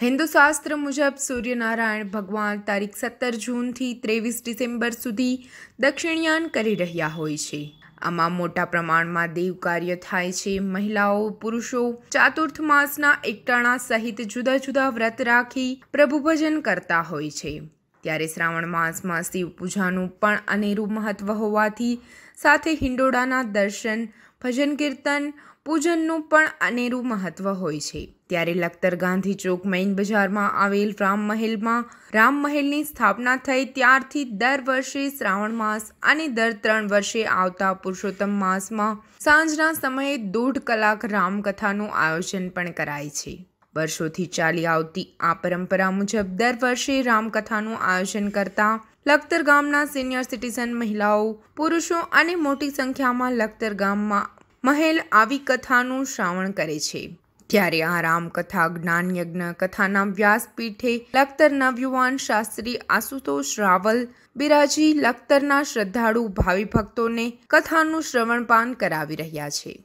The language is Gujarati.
હિન્દુ શાસ્ત્ર મુજબ સૂર્યનારાયણ ભગવાન તારીખ સત્તર જૂનથી ત્રેવીસ ડિસેમ્બર સુધી દક્ષિણયાન કરી રહ્યા હોય છે આમાં મોટા પ્રમાણમાં દેવ કાર્ય થાય છે મહિલાઓ પુરુષો ચાતુર્થ માસના એકટાણા સહિત જુદા જુદા વ્રત રાખી પ્રભુ ભજન કરતા હોય છે ત્યારે શ્રાવણ માસમાં શિવ પૂજાનું પણ અનેરું મહત્ત્વ હોવાથી સાથે હિંડોળાના દર્શન ભજન કીર્તન પૂજનનું પણ અનેરું મહત્ત્વ હોય છે ત્યારે લખતર ગાંધી ચોક મેઇન બજારમાં આવેલ રામ મહેલમાં રામ મહેલની સ્થાપના થઈ ત્યારથી દર વર્ષે શ્રાવણ માસ અને દર ત્રણ વર્ષે આવતા પુરુષોત્તમ માસમાં સાંજના સમયે દોઢ કલાક રામકથાનું આયોજન પણ કરાય છે વર્ષોથી ચાલી આવતી આ પરંપરા મુજબ દર વર્ષે રામકથાનું આયોજન કરતા લખતર ગામના સિનિયર સિટીઝન મહિલાઓ પુરુષો અને મોટી સંખ્યામાં લખતર ગામમાં મહેલ આવી કથાનું શ્રાવણ કરે છે ત્યારે આ રામકથા જ્ઞાન યજ્ઞ કથાના વ્યાસપીઠે લખતર નવયુવાન શાસ્ત્રી આશુતોષ રાવલ બિરાજી લખતરના શ્રદ્ધાળુ ભાવિ ભક્તોને કથાનું શ્રવણપાન કરાવી રહ્યા છે